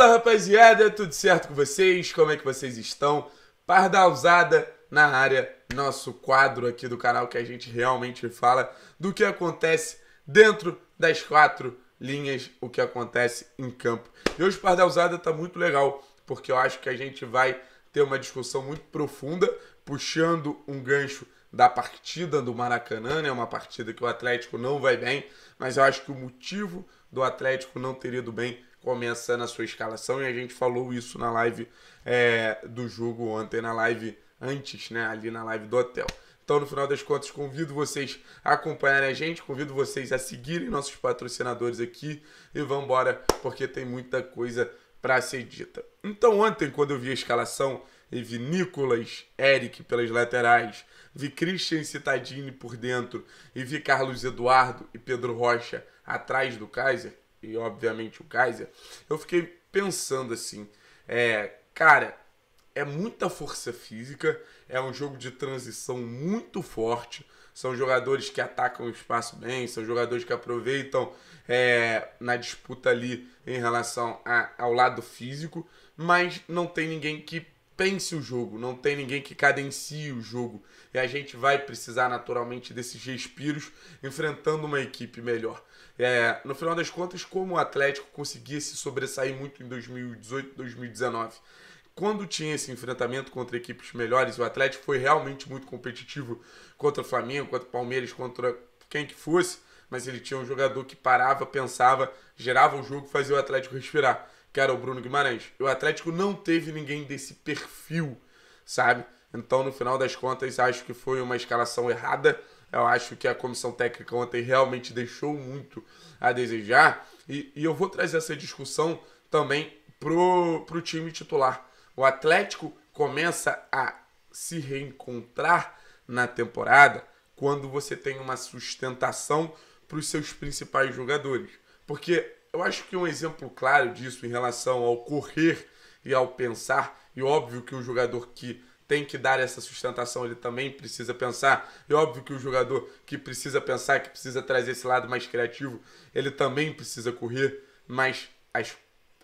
Fala rapaziada, tudo certo com vocês? Como é que vocês estão? Pardalzada na área, nosso quadro aqui do canal que a gente realmente fala do que acontece dentro das quatro linhas, o que acontece em campo. E hoje Pardalzada tá muito legal, porque eu acho que a gente vai ter uma discussão muito profunda, puxando um gancho da partida do Maracanã, né? Uma partida que o Atlético não vai bem, mas eu acho que o motivo do Atlético não ter ido bem começa na sua escalação e a gente falou isso na live é, do jogo ontem, na live antes, né? Ali na live do hotel. Então, no final das contas, convido vocês a acompanharem a gente, convido vocês a seguirem nossos patrocinadores aqui e vamos embora, porque tem muita coisa para ser dita. Então, ontem, quando eu vi a escalação e vi Nicolas Eric pelas laterais, vi Christian Citadini por dentro e vi Carlos Eduardo e Pedro Rocha atrás do Kaiser, e obviamente o Kaiser, eu fiquei pensando assim, é, cara, é muita força física, é um jogo de transição muito forte. São jogadores que atacam o espaço bem, são jogadores que aproveitam é, na disputa ali em relação a, ao lado físico, mas não tem ninguém que pense o jogo, não tem ninguém que cadencie o jogo. E a gente vai precisar naturalmente desses respiros enfrentando uma equipe melhor. É, no final das contas, como o Atlético conseguia se sobressair muito em 2018, 2019? Quando tinha esse enfrentamento contra equipes melhores, o Atlético foi realmente muito competitivo contra o Flamengo, contra o Palmeiras, contra quem que fosse, mas ele tinha um jogador que parava, pensava, gerava o jogo, fazia o Atlético respirar que era o Bruno Guimarães. o Atlético não teve ninguém desse perfil, sabe? Então, no final das contas, acho que foi uma escalação errada. Eu acho que a comissão técnica ontem realmente deixou muito a desejar. E, e eu vou trazer essa discussão também pro, pro time titular. O Atlético começa a se reencontrar na temporada quando você tem uma sustentação para os seus principais jogadores. Porque eu acho que um exemplo claro disso em relação ao correr e ao pensar, e óbvio que o jogador que tem que dar essa sustentação, ele também precisa pensar. E óbvio que o jogador que precisa pensar, que precisa trazer esse lado mais criativo, ele também precisa correr, mas as,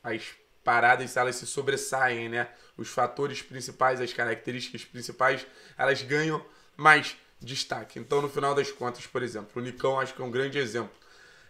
as paradas elas se sobressaem, né? Os fatores principais, as características principais, elas ganham mais destaque. Então, no final das contas, por exemplo, o Nicão acho que é um grande exemplo.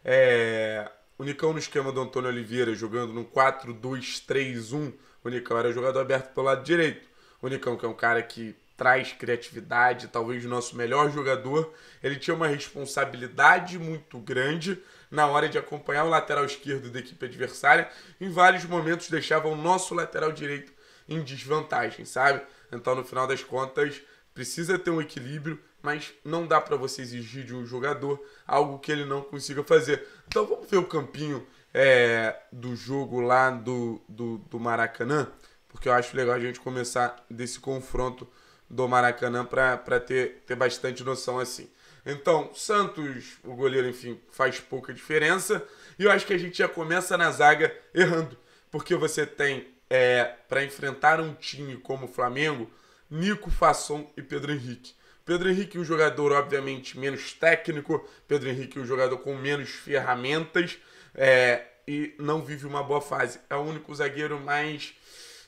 É, o Nicão no esquema do Antônio Oliveira, jogando no 4-2-3-1. O Nicão era jogador aberto pelo lado direito. O Nicão, que é um cara que traz criatividade, talvez o nosso melhor jogador, ele tinha uma responsabilidade muito grande na hora de acompanhar o lateral esquerdo da equipe adversária. Em vários momentos deixava o nosso lateral direito em desvantagem, sabe? Então, no final das contas, precisa ter um equilíbrio, mas não dá para você exigir de um jogador algo que ele não consiga fazer. Então vamos ver o campinho é, do jogo lá do, do, do Maracanã, porque eu acho legal a gente começar desse confronto do Maracanã para ter, ter bastante noção assim. Então, Santos, o goleiro, enfim, faz pouca diferença. E eu acho que a gente já começa na zaga errando. Porque você tem, é, para enfrentar um time como o Flamengo, Nico, Fasson e Pedro Henrique. Pedro Henrique, um jogador, obviamente, menos técnico. Pedro Henrique, um jogador com menos ferramentas. É, e não vive uma boa fase. É o único zagueiro mais,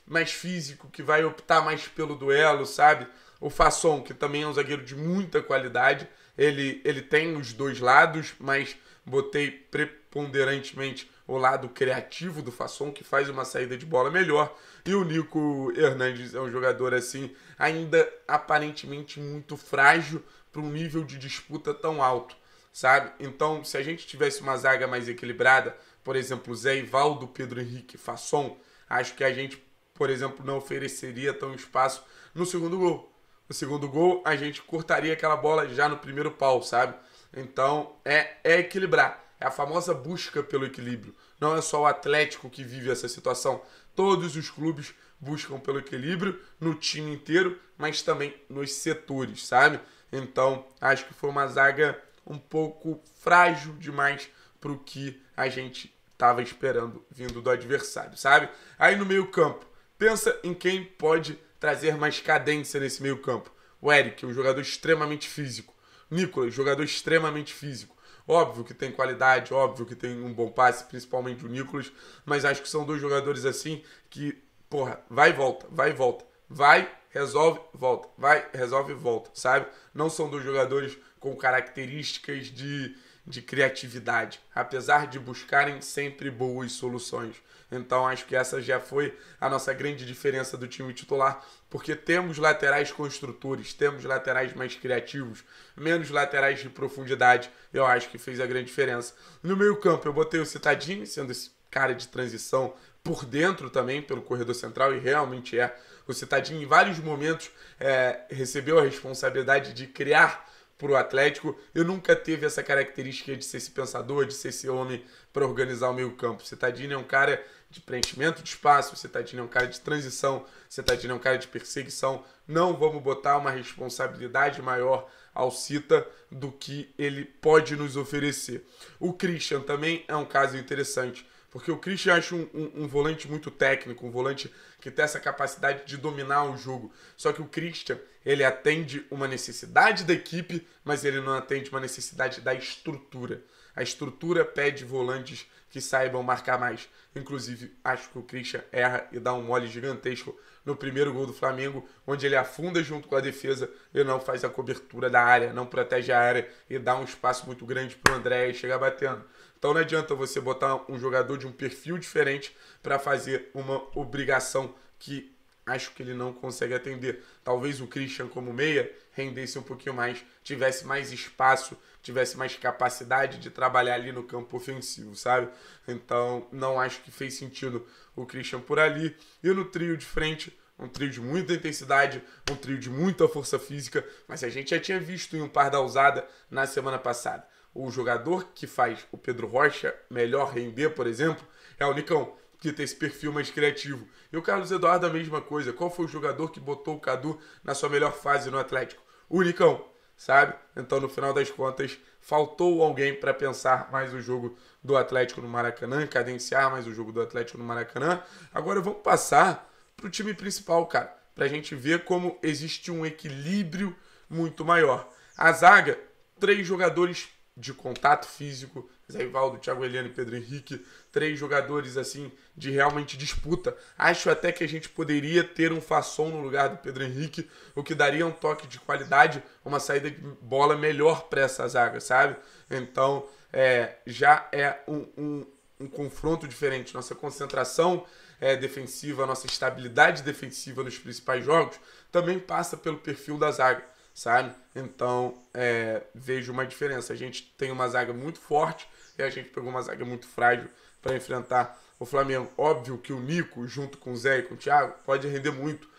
mais físico que vai optar mais pelo duelo, sabe? O Fasson, que também é um zagueiro de muita qualidade, ele, ele tem os dois lados, mas botei preponderantemente o lado criativo do Fasson, que faz uma saída de bola melhor. E o Nico Hernandes é um jogador assim, ainda aparentemente muito frágil para um nível de disputa tão alto, sabe? Então, se a gente tivesse uma zaga mais equilibrada, por exemplo, Zé Ivaldo, Pedro Henrique, Fasson, acho que a gente, por exemplo, não ofereceria tão espaço no segundo gol. No segundo gol, a gente cortaria aquela bola já no primeiro pau, sabe? Então, é, é equilibrar. É a famosa busca pelo equilíbrio. Não é só o Atlético que vive essa situação. Todos os clubes buscam pelo equilíbrio no time inteiro, mas também nos setores, sabe? Então, acho que foi uma zaga um pouco frágil demais para o que a gente estava esperando vindo do adversário, sabe? Aí no meio-campo, pensa em quem pode trazer mais cadência nesse meio-campo. O Eric, um jogador extremamente físico. Nicolas, jogador extremamente físico. Óbvio que tem qualidade, óbvio que tem um bom passe, principalmente o Nicolas, mas acho que são dois jogadores assim que, porra, vai e volta, vai e volta, vai, resolve, volta, vai, resolve e volta, sabe? Não são dois jogadores com características de de criatividade, apesar de buscarem sempre boas soluções. Então acho que essa já foi a nossa grande diferença do time titular, porque temos laterais construtores, temos laterais mais criativos, menos laterais de profundidade. Eu acho que fez a grande diferença. No meio-campo eu botei o Citadinho, sendo esse cara de transição por dentro também, pelo corredor central, e realmente é. O Citadinho, em vários momentos é, recebeu a responsabilidade de criar para o Atlético. Eu nunca teve essa característica de ser esse pensador, de ser esse homem para organizar o meio campo. Cetadini é um cara de preenchimento de espaço, Cetadini é um cara de transição, Cetadini é um cara de perseguição. Não vamos botar uma responsabilidade maior ao Cita do que ele pode nos oferecer. O Christian também é um caso interessante. Porque o Christian acha um, um, um, volante muito técnico, um volante que tem essa capacidade de dominar o jogo. Só que o Christian, ele atende uma necessidade da equipe, mas ele não atende uma necessidade da estrutura. A estrutura pede volantes que saibam marcar mais. Inclusive, acho que o Christian erra e dá um mole gigantesco no primeiro gol do Flamengo, onde ele afunda junto com a defesa e não faz a cobertura da área, não protege a área e dá um espaço muito grande para o André chegar batendo. Então não adianta você botar um jogador de um perfil diferente para fazer uma obrigação que acho que ele não consegue atender. Talvez o Christian, como meia, rendesse um pouquinho mais, tivesse mais espaço tivesse mais capacidade de trabalhar ali no campo ofensivo, sabe? Então, não acho que fez sentido o Christian por ali. E no trio de frente, um trio de muita intensidade, um trio de muita força física, mas a gente já tinha visto em um par da usada na semana passada. O jogador que faz o Pedro Rocha melhor render, por exemplo, é o Nicão, que tem esse perfil mais criativo. E o Carlos Eduardo, a mesma coisa. Qual foi o jogador que botou o Cadu na sua melhor fase no Atlético? O Nicão sabe? Então, no final das contas, faltou alguém para pensar mais o jogo do Atlético no Maracanã, cadenciar mais o jogo do Atlético no Maracanã. Agora vamos passar para o time principal, cara, para a gente ver como existe um equilíbrio muito maior. A zaga, três jogadores de contato físico, Zé Ivaldo, Thiago Heleno e Pedro Henrique, três jogadores assim de realmente disputa. Acho até que a gente poderia ter um Fasson no lugar do Pedro Henrique, o que daria um toque de qualidade, uma saída de bola melhor para essa zaga, sabe? Então, é, já é um, um, um confronto diferente. Nossa concentração é, defensiva, nossa estabilidade defensiva nos principais jogos também passa pelo perfil da zaga sabe? Então, é, vejo uma diferença. A gente tem uma zaga muito forte, até a gente pegou uma zaga muito frágil para enfrentar o Flamengo. Óbvio que o Nico, junto com o Zé e com o Thiago, pode render muito.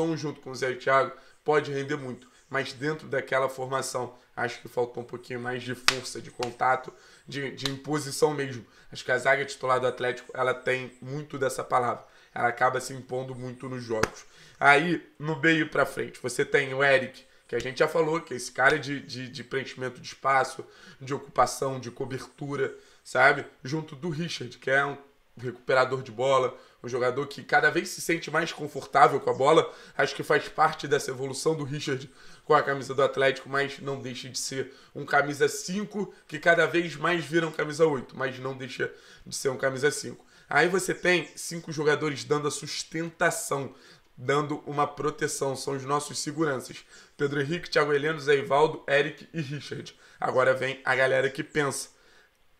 um junto com o Zé e o Thiago pode render muito. Mas dentro daquela formação, acho que faltou um pouquinho mais de força, de contato, de, de imposição mesmo. Acho que a zaga titular do Atlético, ela tem muito dessa palavra. Ela acaba se impondo muito nos jogos. Aí, no meio para frente, você tem o Eric, que a gente já falou, que é esse cara é de, de, de preenchimento de espaço, de ocupação, de cobertura, sabe? Junto do Richard, que é um recuperador de bola, um jogador que cada vez se sente mais confortável com a bola. Acho que faz parte dessa evolução do Richard com a camisa do Atlético, mas não deixa de ser um camisa 5 que cada vez mais vira um camisa 8, mas não deixa de ser um camisa 5. Aí você tem cinco jogadores dando a sustentação dando uma proteção. São os nossos seguranças. Pedro Henrique, Thiago Heleno, Zé Ivaldo, Eric e Richard. Agora vem a galera que pensa.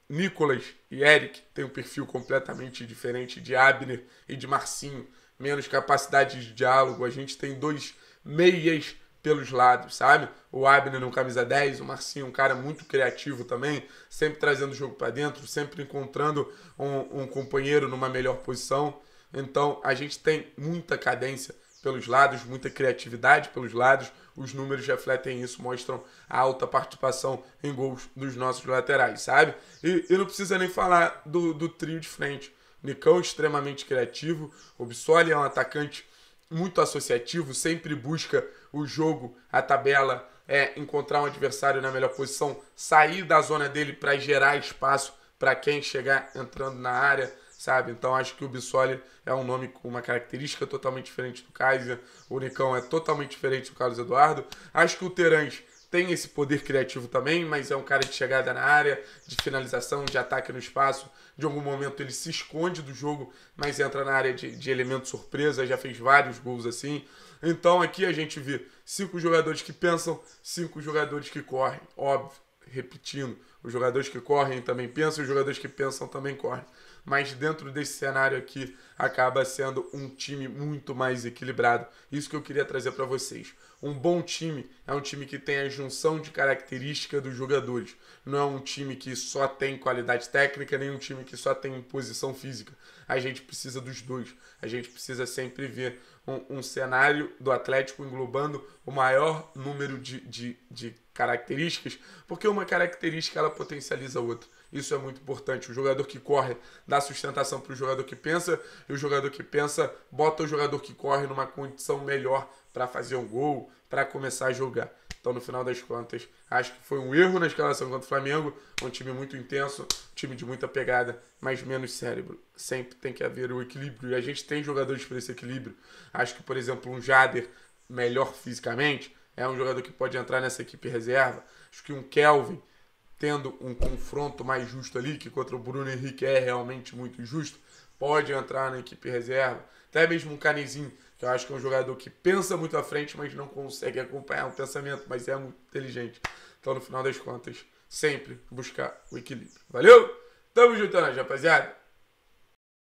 Nicolas e Eric têm um perfil completamente diferente de Abner e de Marcinho. Menos capacidade de diálogo. A gente tem dois meias pelos lados, sabe? O Abner no camisa 10, o Marcinho, um cara muito criativo também, sempre trazendo o jogo para dentro, sempre encontrando um, um companheiro numa melhor posição. Então a gente tem muita cadência pelos lados, muita criatividade pelos lados. Os números refletem isso, mostram a alta participação em gols dos nossos laterais, sabe? E, e não precisa nem falar do, do trio de frente. Nicão extremamente criativo, Obsoli é um atacante muito associativo, sempre busca o jogo, a tabela, é encontrar um adversário na melhor posição, sair da zona dele para gerar espaço para quem chegar entrando na área sabe? Então acho que o Bissoli é um nome com uma característica totalmente diferente do Kaiser, o Unicão é totalmente diferente do Carlos Eduardo. Acho que o Terans tem esse poder criativo também, mas é um cara de chegada na área, de finalização, de ataque no espaço. De algum momento ele se esconde do jogo, mas entra na área de, de elemento surpresa, já fez vários gols assim. Então aqui a gente vê cinco jogadores que pensam, cinco jogadores que correm, óbvio, repetindo. Os jogadores que correm também pensam, os jogadores que pensam também correm mas dentro desse cenário aqui acaba sendo um time muito mais equilibrado. Isso que eu queria trazer para vocês. Um bom time é um time que tem a junção de característica dos jogadores. Não é um time que só tem qualidade técnica, nem um time que só tem posição física. A gente precisa dos dois. A gente precisa sempre ver um, um cenário do Atlético englobando o maior número de, de, de características, porque uma característica ela potencializa a outra. Isso é muito importante. O jogador que corre dá sustentação para o jogador que pensa, e o jogador que pensa bota o jogador que corre numa condição melhor para fazer um gol, para começar a jogar. Então, no final das contas, acho que foi um erro na escalação contra o Flamengo. Um time muito intenso, um time de muita pegada, mas menos cérebro. Sempre tem que haver o equilíbrio. E a gente tem jogadores para esse equilíbrio. Acho que, por exemplo, um Jader, melhor fisicamente, é um jogador que pode entrar nessa equipe reserva. Acho que um Kelvin, tendo um confronto mais justo ali, que contra o Bruno Henrique é realmente muito justo, pode entrar na equipe reserva. Até mesmo um Canezinho, que eu acho que é um jogador que pensa muito à frente, mas não consegue acompanhar o pensamento, mas é muito inteligente. Então, no final das contas, sempre buscar o equilíbrio. Valeu? Tamo junto, é rapaziada.